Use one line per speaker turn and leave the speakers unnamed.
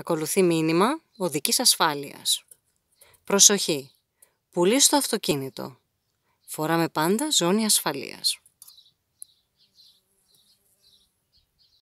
Ακολουθεί μήνυμα οδικής ασφάλειας. Προσοχή! Πουλήσου το αυτοκίνητο. Φοράμε πάντα ζώνη ασφαλείας.